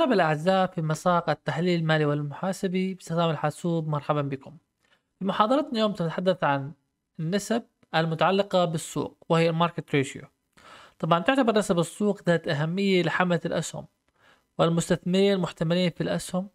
الطلبة الأعزاء في مساق التحليل المالي والمحاسبي باستخدام الحاسوب مرحبا بكم في محاضرتنا اليوم سنتحدث عن النسب المتعلقة بالسوق وهي الماركت ريشيو طبعا تعتبر نسب السوق ذات أهمية لحملة الأسهم والمستثمرين المحتملين في الأسهم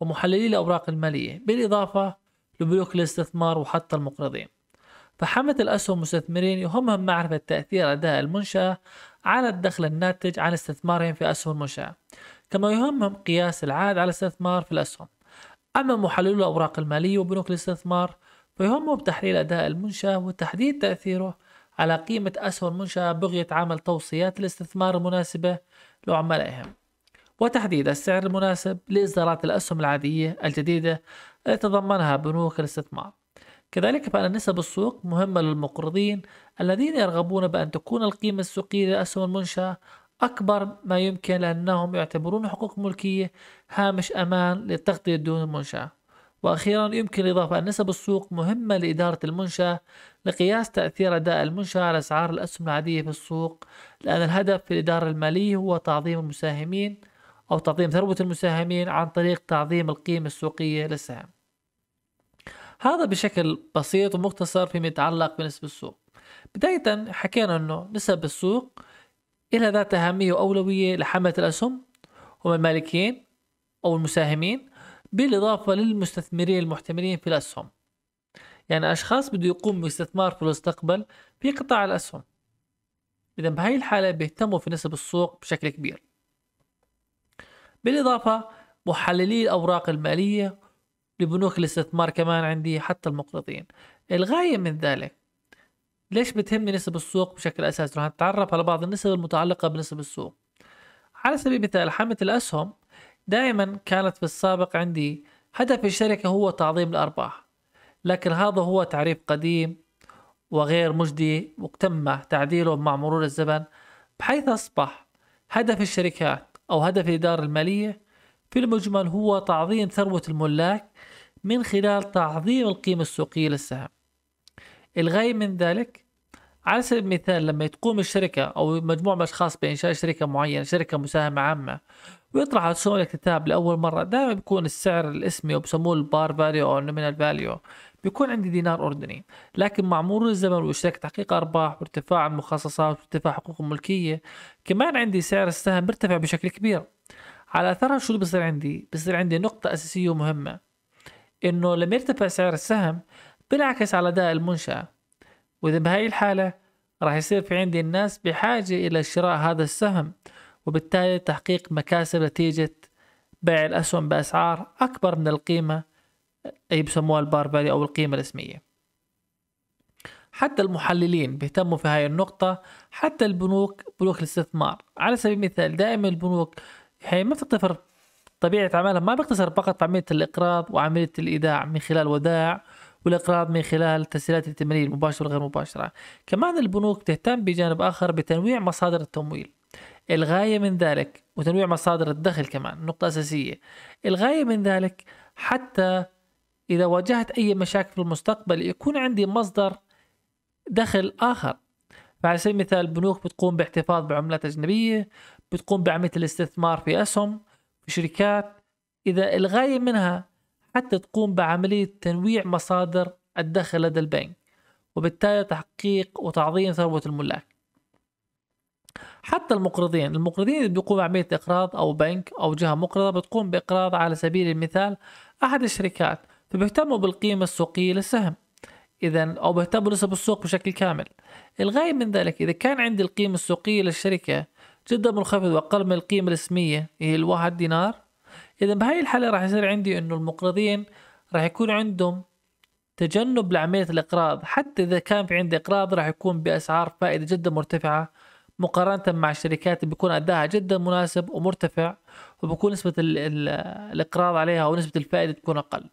ومحللي الأوراق المالية بالإضافة لبنوك الاستثمار وحتى المقرضين فحملة الأسهم المستثمرين يهمهم معرفة تأثير أداء المنشأة على الدخل الناتج عن استثمارهم في أسهم المنشأة كما يهمهم قياس العائد على الاستثمار في الأسهم أما محللو الأوراق المالية وبنوك الاستثمار فيهمهم تحليل أداء المنشأة وتحديد تأثيره على قيمة أسهم المنشأة بغية عمل توصيات الاستثمار المناسبة لعملائهم وتحديد السعر المناسب لإصدارات الأسهم العادية الجديدة التي تضمنها بنوك الاستثمار كذلك فإن نسب السوق مهمة للمقرضين الذين يرغبون بأن تكون القيمة السوقية لأسهم المنشأة أكبر ما يمكن لأنهم يعتبرون حقوق ملكية هامش أمان للتغطية دون المنشأة وأخيرا يمكن إضافة أن نسب السوق مهمة لإدارة المنشأة لقياس تأثير أداء المنشأة على أسعار الأسهم العادية في السوق لأن الهدف في الإدارة المالية هو تعظيم المساهمين أو تعظيم ثروة المساهمين عن طريق تعظيم القيمة السوقية للسهم هذا بشكل بسيط ومختصر فيما يتعلق بنسب السوق بداية حكينا أنه نسب السوق إلها ذات أهمية وأولوية لحملة الأسهم هم المالكين أو المساهمين بالإضافة للمستثمرين المحتملين في الأسهم يعني أشخاص بده يقوم باستثمار في المستقبل في قطاع الأسهم إذا بهاي الحالة بيهتموا في نسب السوق بشكل كبير بالإضافة محللي الأوراق المالية لبنوك الاستثمار كمان عندي حتى المقرضين الغاية من ذلك ليش بتهمني نسب السوق بشكل أساسي؟ رح نتعرف على بعض النسب المتعلقة بنسب السوق. على سبيل المثال حملة الأسهم دائما كانت في السابق عندي هدف الشركة هو تعظيم الأرباح لكن هذا هو تعريف قديم وغير مجدي وتم تعديله مع مرور الزمن بحيث أصبح هدف الشركات أو هدف الإدارة المالية في المجمل هو تعظيم ثروة الملاك من خلال تعظيم القيمة السوقية للسهم الغاية من ذلك على سبيل المثال لما تقوم الشركة أو مجموعة من الأشخاص بإنشاء شركة معينة شركة مساهمة عامة ويطرح على سوق الاكتتاب لأول مرة دائما بيكون السعر الاسمي وبسموه البار فاليو أو النومينال فاليو بيكون عندي دينار أردني لكن مع مرور الزمن والشركة تحقيق أرباح وارتفاع المخصصات وارتفاع حقوق الملكية كمان عندي سعر السهم بيرتفع بشكل كبير على أثرها شو اللي بصير عندي؟ بصير عندي نقطة أساسية ومهمة إنه لما يرتفع سعر السهم بنعكس على أداء المنشأة وإذا بهاي الحالة راح يصير في عندي الناس بحاجة إلى شراء هذا السهم وبالتالي تحقيق مكاسب نتيجة بيع الأسهم بأسعار أكبر من القيمة أي بسموها البار فاليو أو القيمة الاسمية حتى المحللين بيهتموا في هاي النقطة حتى البنوك بنوك الاستثمار على سبيل المثال دائما البنوك هي ما بتقتصر طبيعة عملها ما بيقتصر فقط عملية الإقراض وعملية الإيداع من خلال ودائع والإقراض من خلال تسهيلات التمويل المباشرة وغير مباشرة كمان البنوك تهتم بجانب آخر بتنويع مصادر التمويل الغاية من ذلك وتنويع مصادر الدخل كمان نقطة أساسية الغاية من ذلك حتى إذا واجهت أي مشاكل في المستقبل يكون عندي مصدر دخل آخر فعلى سبيل المثال البنوك بتقوم باحتفاظ بعملات أجنبية بتقوم بعملية الاستثمار في أسهم في شركات إذا الغاية منها حتى تقوم بعملية تنويع مصادر الدخل لدى البنك وبالتالي تحقيق وتعظيم ثروة الملاك حتى المقرضين المقرضين اللي بيقوموا بعملية إقراض أو بنك أو جهة مقرضة بتقوم بإقراض على سبيل المثال أحد الشركات فبيهتموا بالقيمة السوقية للسهم إذا أو بيهتموا نسب السوق بشكل كامل الغاية من ذلك إذا كان عندي القيمة السوقية للشركة جدا منخفض وأقل من القيمة الرسمية هي الواحد دينار اذا بهاي الحاله راح يصير عندي انه المقرضين راح يكون عندهم تجنب لعمليه الاقراض حتى اذا كان في عندي اقراض راح يكون باسعار فائده جدا مرتفعه مقارنة مع الشركات بيكون أداها جدا مناسب ومرتفع وبكون نسبة ال الإقراض عليها ونسبة الفائدة تكون أقل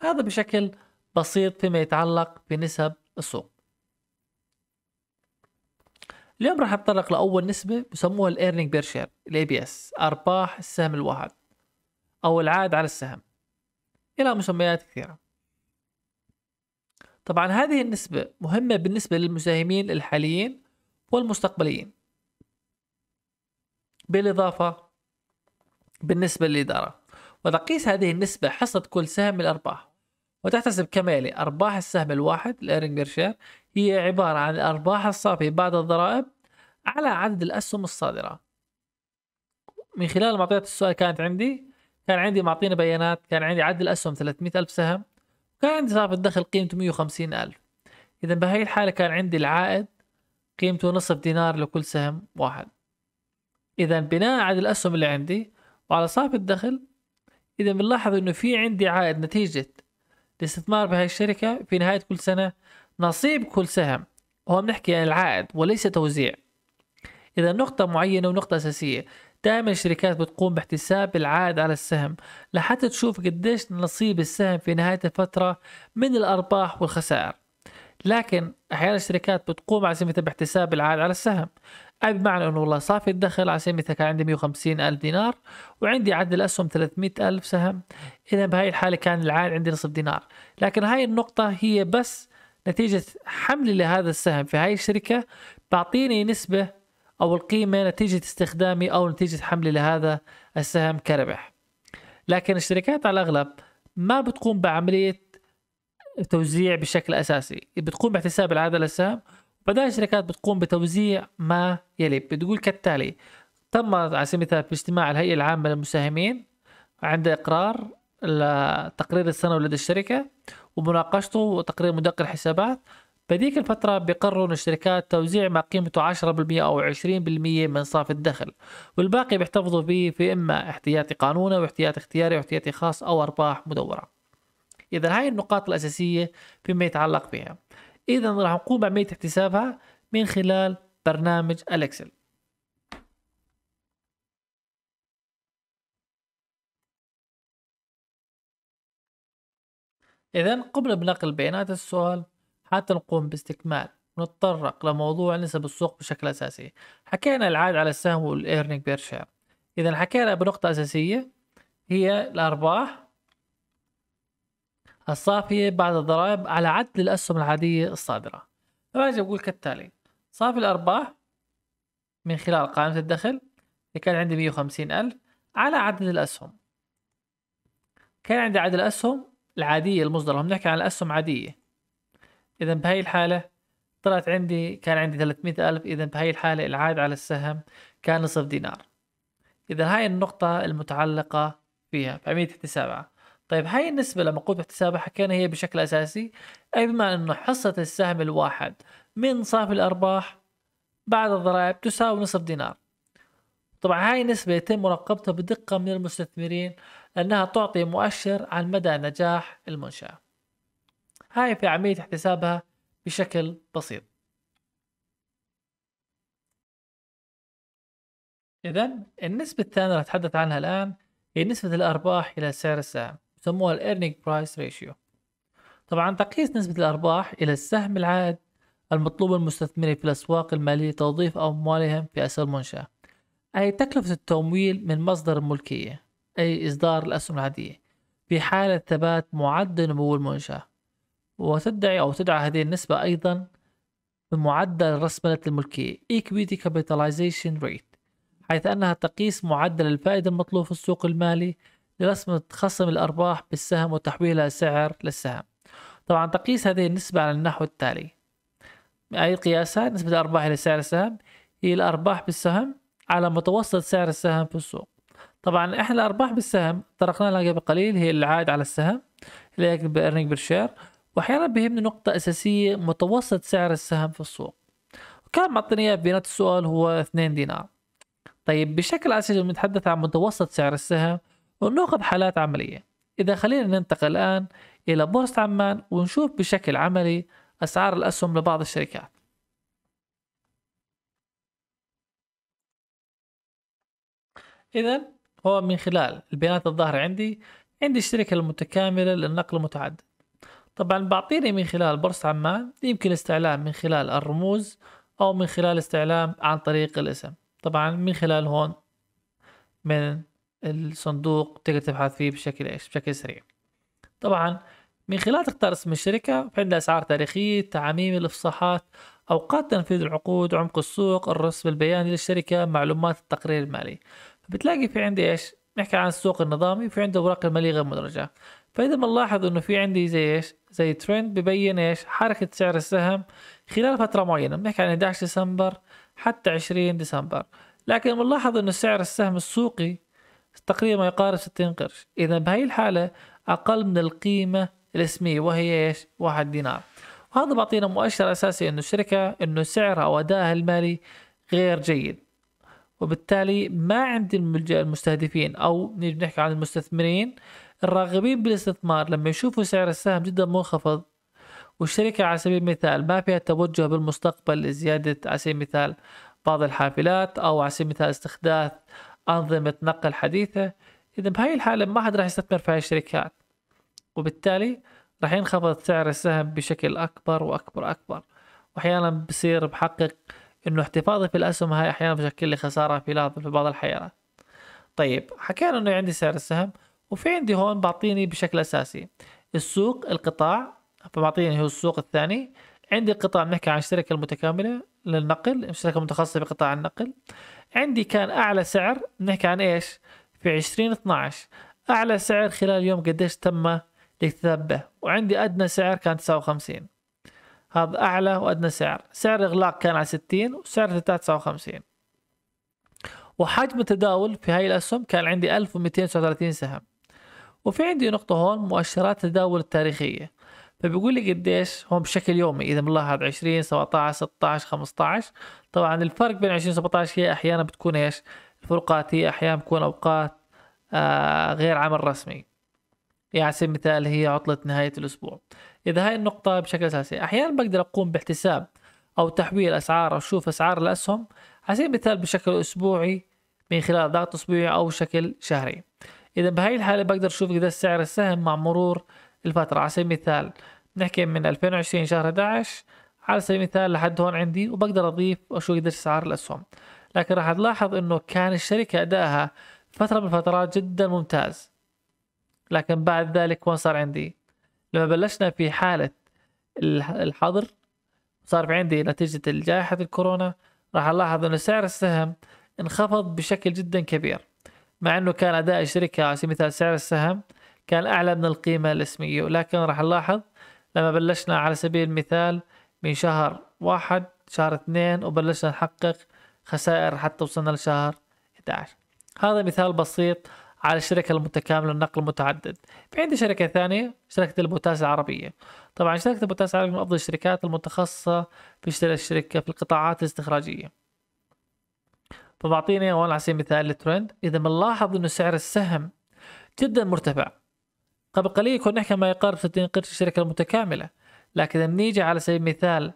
هذا بشكل بسيط فيما يتعلق بنسب السوق اليوم راح أتطرق لأول نسبة بسموها الإيرنينج بير شير الاي بي اس أرباح السهم الواحد أو العائد على السهم إلى مسميات كثيرة طبعا هذه النسبة مهمة بالنسبة للمساهمين الحاليين والمستقبليين بالإضافة بالنسبة للإدارة وتقيس هذه النسبة حصة كل سهم من الأرباح وتحتسب كما يلي أرباح السهم الواحد الإيرنج بيرشير هي عبارة عن الأرباح الصافية بعد الضرائب على عدد الأسهم الصادرة من خلال معطيات السؤال كانت عندي كان عندي معطينا بيانات كان عندي عدد الاسهم 300 الف سهم وكان عندي صافي الدخل قيمته 150 الف اذا بهي الحاله كان عندي العائد قيمته نصف دينار لكل سهم واحد اذا بناء عدد الاسهم اللي عندي وعلى صافي الدخل اذا بنلاحظ انه في عندي عائد نتيجه الاستثمار بهاي الشركه في نهايه كل سنه نصيب كل سهم هو بنحكي عن العائد وليس توزيع إذا نقطة معينة ونقطة أساسية دائما الشركات بتقوم باحتساب العائد على السهم لحتى تشوف قديش نصيب السهم في نهاية الفترة من الأرباح والخسائر لكن أحيانا الشركات بتقوم على سبيل باحتساب العائد على السهم أي بمعنى أنه والله صافي الدخل على سبيل المثال كان عندي 150 ألف دينار وعندي عدد الأسهم 300 ألف سهم إذا بهاي الحالة كان العائد عندي نصف دينار لكن هاي النقطة هي بس نتيجة حملي لهذا السهم في هاي الشركة بعطيني نسبة أو القيمة نتيجة استخدامي أو نتيجة حملي لهذا السهم كربح لكن الشركات على الأغلب ما بتقوم بعملية توزيع بشكل أساسي بتقوم باحتساب العادة للسهم بعدها الشركات بتقوم بتوزيع ما يلي بتقول كالتالي تم على سبيل المثال باجتماع الهيئة العامة للمساهمين عند إقرار التقرير السنوي لدى الشركة ومناقشته وتقرير مدقق الحسابات بذيك الفترة بيقرروا الشركات توزيع ما قيمته 10% أو 20% من صافي الدخل والباقي بيحتفظوا فيه في إما احتياطي قانوني واحتياطي اختياري واحتياطي خاص أو أرباح مدورة إذا هاي النقاط الأساسية فيما يتعلق بها إذا راح نقوم بعملية احتسابها من خلال برنامج الإكسل إذا قمنا بنقل بيانات السؤال حتى نقوم باستكمال ونتطرق لموضوع نسب السوق بشكل أساسي حكينا العائد على السهم والإيرنينج بير شير إذا حكينا بنقطة أساسية هي الأرباح الصافية بعد الضرائب على عدل الأسهم العادية الصادرة فأجي بقول كالتالي صافي الأرباح من خلال قائمة الدخل اللي كان عندي 150 ألف على عدد الأسهم كان عندي عدد الأسهم العادية المصدرة هم نحكي عن الأسهم عادية إذا بهاي الحالة طلعت عندي كان عندي 300 ألف إذا بهاي الحالة العائد على السهم كان نصف دينار إذا هاي النقطة المتعلقة فيها بعملية احتسابها طيب هاي النسبة لما قلت احتسابها حكينا هي بشكل أساسي أي بمعنى أنه حصة السهم الواحد من صافي الأرباح بعد الضرائب تساوي نصف دينار طبعا هاي النسبة يتم مراقبتها بدقة من المستثمرين لأنها تعطي مؤشر عن مدى نجاح المنشأة هاي في عملية احتسابها بشكل بسيط إذا النسبة الثانية اللي أتحدث عنها الآن هي نسبة الأرباح إلى سعر السهم يسموها Earning برايس ريشيو طبعا تقيس نسبة الأرباح إلى السهم العائد المطلوب المستثمرين في الأسواق المالية توظيف أموالهم في أسهم المنشأة أي تكلفة التمويل من مصدر الملكية أي إصدار الأسهم العادية في حالة ثبات معدل نمو المنشأة وتدعي أو تدعى هذه النسبة أيضا بمعدل رسملة الملكية Equity Capitalization Rate حيث أنها تقيس معدل الفائدة المطلوب في السوق المالي لرسمة خصم الأرباح بالسهم وتحويلها سعر للسهم طبعا تقيس هذه النسبة على النحو التالي أي قياسها نسبة الأرباح إلى سعر السهم هي الأرباح بالسهم على متوسط سعر السهم في السوق طبعا إحنا الأرباح بالسهم طرقنا لها قبل قليل هي العائد على السهم اللي هي بإرنينج بير شير واحيانا بيهمني نقطة أساسية متوسط سعر السهم في السوق وكان معطيني إياه بيانات السؤال هو 2 دينار طيب بشكل أساسي بنتحدث عن متوسط سعر السهم وناخذ حالات عملية إذا خلينا ننتقل الآن إلى بورصة عمان ونشوف بشكل عملي أسعار الأسهم لبعض الشركات إذا هو من خلال البيانات الظاهرة عندي عندي الشركة المتكاملة للنقل المتعدد طبعا بعطيني من خلال بورصة عمان يمكن الاستعلام من خلال الرموز أو من خلال استعلام عن طريق الاسم طبعا من خلال هون من الصندوق تقدر تبحث فيه بشكل ايش بشكل سريع طبعا من خلال تختار اسم الشركة عندها أسعار تاريخية تعاميم الإفصاحات أوقات تنفيذ العقود عمق السوق الرسم البياني للشركة معلومات التقرير المالي بتلاقي في عندي إيش نحكي عن السوق النظامي في عنده أوراق المالية غير مدرجة فاذا بنلاحظ انه في عندي زي ايش زي ترند ببين ايش حركه سعر السهم خلال فتره معينه بنحكي عن 11 ديسمبر حتى 20 ديسمبر لكن بنلاحظ انه سعر السهم السوقي تقريبا ما يقارب 60 قرش اذا بهي الحاله اقل من القيمه الاسميه وهي ايش 1 دينار وهذا بعطينا مؤشر اساسي انه الشركه انه سعرها او ادائها المالي غير جيد وبالتالي ما عند المستهدفين او نيجي بنحكي عن المستثمرين الراغبين بالاستثمار لما يشوفوا سعر السهم جدا منخفض والشركة على سبيل المثال ما فيها توجه بالمستقبل لزيادة على سبيل المثال بعض الحافلات أو على سبيل المثال استخدام أنظمة نقل حديثة إذا بهاي الحالة ما حد راح يستثمر في هاي الشركات وبالتالي راح ينخفض سعر السهم بشكل أكبر وأكبر أكبر وأحيانا بصير بحقق إنه احتفاظي في الأسهم هاي أحيانا بشكل لي خسارة في لحظة في بعض الحيرة طيب حكينا إنه عندي سعر السهم وفي عندي هون بعطيني بشكل اساسي السوق القطاع فبعطيني هو السوق الثاني عندي قطاع بنحكي عن الشركه المتكامله للنقل الشركه المتخصصه بقطاع النقل عندي كان اعلى سعر بنحكي عن ايش في 2012 اعلى سعر خلال يوم قديش تم الاكتتاب به وعندي ادنى سعر كان 59 هذا اعلى وادنى سعر سعر اغلاق كان على 60 وسعر 59 وحجم التداول في هاي الاسهم كان عندي 1239 سهم وفي عندي نقطة هون مؤشرات التداول التاريخية فبيقول لي قديش هون بشكل يومي إذا بنلاحظ 20 17 16 15 طبعا الفرق بين 20 17 هي أحيانا بتكون إيش الفروقات هي أحيانا بتكون أوقات آه غير عمل رسمي يعني على سبيل المثال هي عطلة نهاية الأسبوع إذا هاي النقطة بشكل أساسي أحيانا بقدر أقوم باحتساب أو تحويل أسعار أو شوف أسعار الأسهم على سبيل المثال بشكل أسبوعي من خلال ضغط أسبوعي أو شكل شهري اذا بهاي الحاله بقدر اشوف قد سعر السهم مع مرور الفتره على سبيل المثال نحكي من 2020 شهر 11 على سبيل المثال لحد هون عندي وبقدر اضيف واشوف قد سعر الاسهم لكن راح تلاحظ انه كان الشركه ادائها فتره من الفترات جدا ممتاز لكن بعد ذلك وين صار عندي لما بلشنا في حاله الحظر صار في عندي نتيجه جائحه الكورونا راح ألاحظ انه سعر السهم انخفض بشكل جدا كبير مع أنه كان أداء الشركة على سبيل المثال سعر السهم كان أعلى من القيمة الاسمية ولكن راح نلاحظ لما بلشنا على سبيل المثال من شهر واحد شهر اثنين وبلشنا نحقق خسائر حتى وصلنا لشهر 11 هذا مثال بسيط على الشركة المتكاملة النقل المتعدد في عندي شركة ثانية شركة البوتاس العربية طبعا شركة البوتاس العربية من أفضل الشركات المتخصصة في الشركة في القطاعات الاستخراجية فبعطيني هون على سبيل المثال الترند اذا بنلاحظ انه سعر السهم جدا مرتفع قبل قليل كنا نحكي ما يقارب 60 قرش الشركه المتكامله لكن اذا بنيجي على سبيل المثال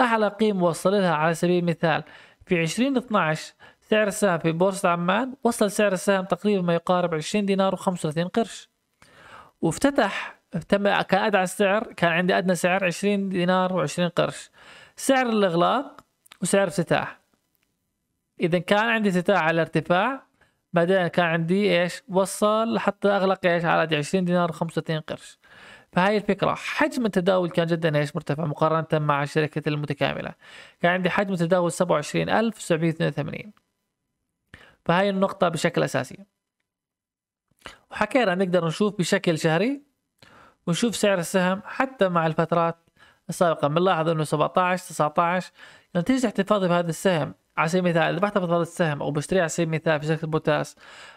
اعلى قيمه وصل لها على سبيل المثال في 2012 سعر السهم في بورصة عمان وصل سعر السهم تقريبا ما يقارب 20 دينار و35 قرش وافتتح تم كان ادعى السعر كان عندي ادنى سعر 20 دينار و20 قرش سعر الاغلاق وسعر افتتاح اذا كان عندي استطاعه على ارتفاع بعدين كان عندي ايش وصل حتى اغلق ايش على 20 دينار و35 قرش فهاي الفكرة حجم التداول كان جدا ايش مرتفع مقارنة مع الشركة المتكاملة كان عندي حجم التداول 27782 فهاي النقطة بشكل أساسي وحكينا نقدر نشوف بشكل شهري ونشوف سعر السهم حتى مع الفترات السابقة بنلاحظ انه 17 19 نتيجة احتفاظي بهذا السهم على سبيل المثال اذا بحتفظ هذا السهم او بشتريه على سبيل المثال في شركه بوتاس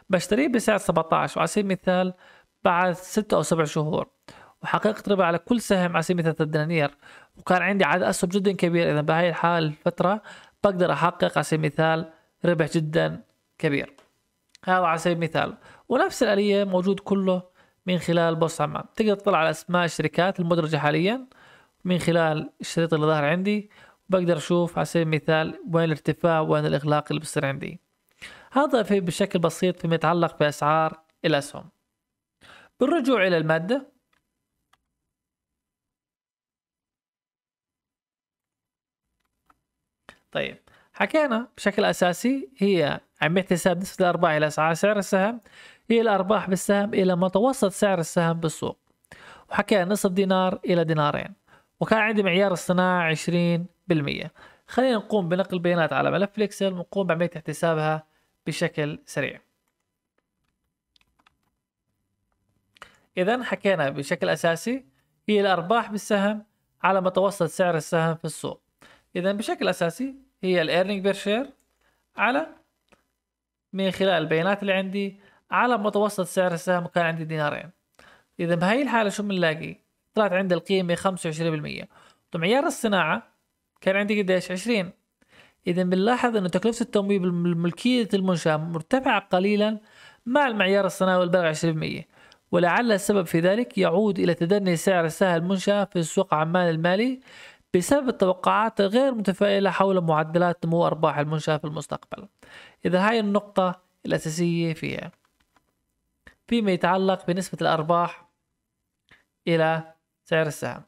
بشتريه بسعر 17 وعلى سبيل المثال بعد 6 او 7 شهور وحققت ربح على كل سهم على سبيل المثال 3 دنانير وكان عندي عدد اسهم جدا كبير اذا بهاي الحال الفتره بقدر احقق على سبيل المثال ربح جدا كبير هذا على سبيل المثال ونفس الاليه موجود كله من خلال بورصه عمان تقدر تطلع على اسماء الشركات المدرجه حاليا من خلال الشريط اللي ظاهر عندي بقدر اشوف على سبيل المثال وين الارتفاع وين الاغلاق اللي بصير عندي هذا في بشكل بسيط فيما يتعلق باسعار الاسهم بالرجوع الى الماده طيب حكينا بشكل اساسي هي عم حساب نسبه الارباح الى اسعار سعر السهم هي الارباح بالسهم الى متوسط سعر السهم بالسوق وحكينا نصف دينار الى دينارين وكان عندي معيار الصناعة 20 بالمية خلينا نقوم بنقل البيانات على ملف الاكسل ونقوم بعملية احتسابها بشكل سريع إذا حكينا بشكل أساسي هي الأرباح بالسهم على متوسط سعر السهم في السوق إذا بشكل أساسي هي الإيرنينج بير شير على من خلال البيانات اللي عندي على متوسط سعر السهم كان عندي دينارين إذا بهاي الحالة شو بنلاقي؟ طلعت عند القيمة 25% طب معيار الصناعة كان عندي قديش 20 إذا بنلاحظ أن تكلفة التمويل بملكية المنشأة مرتفعة قليلا مع المعيار الصناعي والبالغ 20% ولعل السبب في ذلك يعود إلى تدني سعر سهم المنشأة في سوق عمان المالي بسبب التوقعات غير متفائلة حول معدلات نمو أرباح المنشأة في المستقبل إذا هاي النقطة الأساسية فيها فيما يتعلق بنسبة الأرباح إلى سعر السهم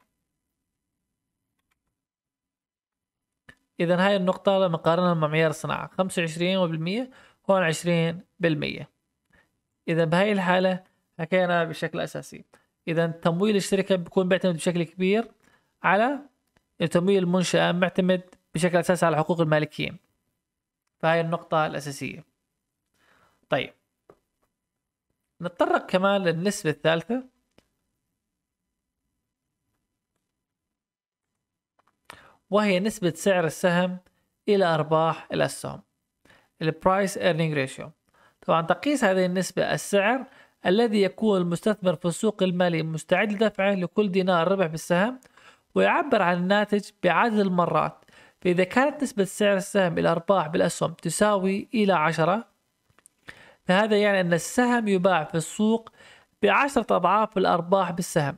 اذا هاي النقطه لما قارنا مع معيار الصناعه 25% هون 20% اذا بهاي الحاله حكينا بشكل اساسي اذا تمويل الشركه بيكون بيعتمد بشكل كبير على تمويل المنشاه معتمد بشكل اساسي على حقوق المالكين فهي النقطه الاساسيه طيب نتطرق كمان للنسبه الثالثه وهي نسبة سعر السهم إلى أرباح الأسهم الـ Price Earning Ratio طبعا تقيس هذه النسبة السعر الذي يكون المستثمر في السوق المالي مستعد لدفعه لكل دينار ربح بالسهم ويعبر عن الناتج بعدد المرات فإذا كانت نسبة سعر السهم إلى أرباح بالأسهم تساوي إلى عشرة فهذا يعني أن السهم يباع في السوق بعشرة أضعاف الأرباح بالسهم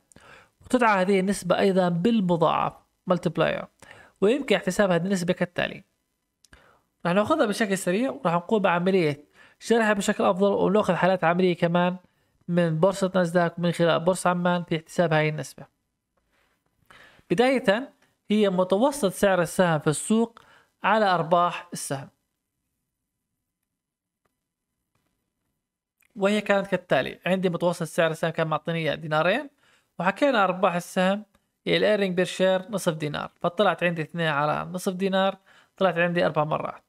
وتدعى هذه النسبة أيضا بالمضاعف multiplier ويمكن احتساب هذه النسبة كالتالي راح ناخذها بشكل سريع وراح نقوم بعملية شرحها بشكل أفضل وناخذ حالات عملية كمان من بورصة ناسداك من خلال بورصة عمان في احتساب هاي النسبة بداية هي متوسط سعر السهم في السوق على أرباح السهم وهي كانت كالتالي عندي متوسط سعر السهم كان معطيني دينارين وحكينا أرباح السهم إيه، الايرنج بير شير نصف دينار فطلعت عندي اثنين على نصف دينار طلعت عندي اربع مرات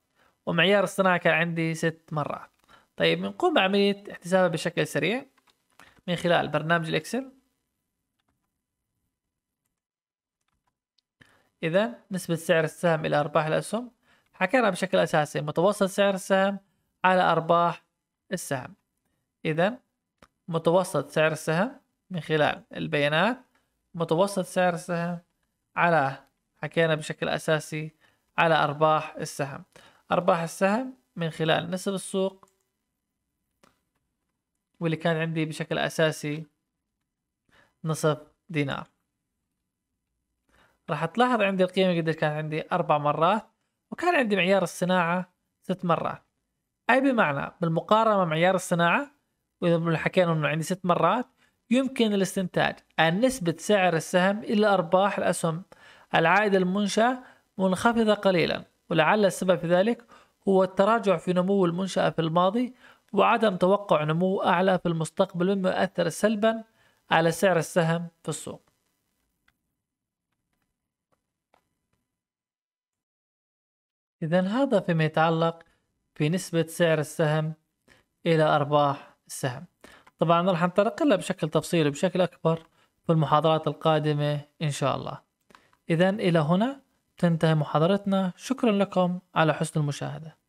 ومعيار الصناعة كان عندي ست مرات طيب بنقوم بعملية احتسابها بشكل سريع من خلال برنامج الاكسل إذا نسبة سعر السهم إلى أرباح الأسهم حكينا بشكل أساسي متوسط سعر السهم على أرباح السهم إذا متوسط سعر السهم من خلال البيانات متوسط سعر السهم على حكينا بشكل أساسي على أرباح السهم أرباح السهم من خلال نسب السوق واللي كان عندي بشكل أساسي نصف دينار راح تلاحظ عندي القيمة قديش كان عندي أربع مرات وكان عندي معيار الصناعة ست مرات أي بمعنى بالمقارنة مع معيار الصناعة وإذا حكينا إنه عندي ست مرات يمكن الاستنتاج أن نسبة سعر السهم إلى أرباح الأسهم العائد المنشأة منخفضة قليلا ولعل السبب في ذلك هو التراجع في نمو المنشأة في الماضي وعدم توقع نمو أعلى في المستقبل مما يؤثر سلبا على سعر السهم في السوق إذا هذا فيما يتعلق في نسبة سعر السهم إلى أرباح السهم طبعا راح نطرق لها بشكل تفصيلي بشكل أكبر في المحاضرات القادمة إن شاء الله إذا إلى هنا تنتهي محاضرتنا شكرا لكم على حسن المشاهدة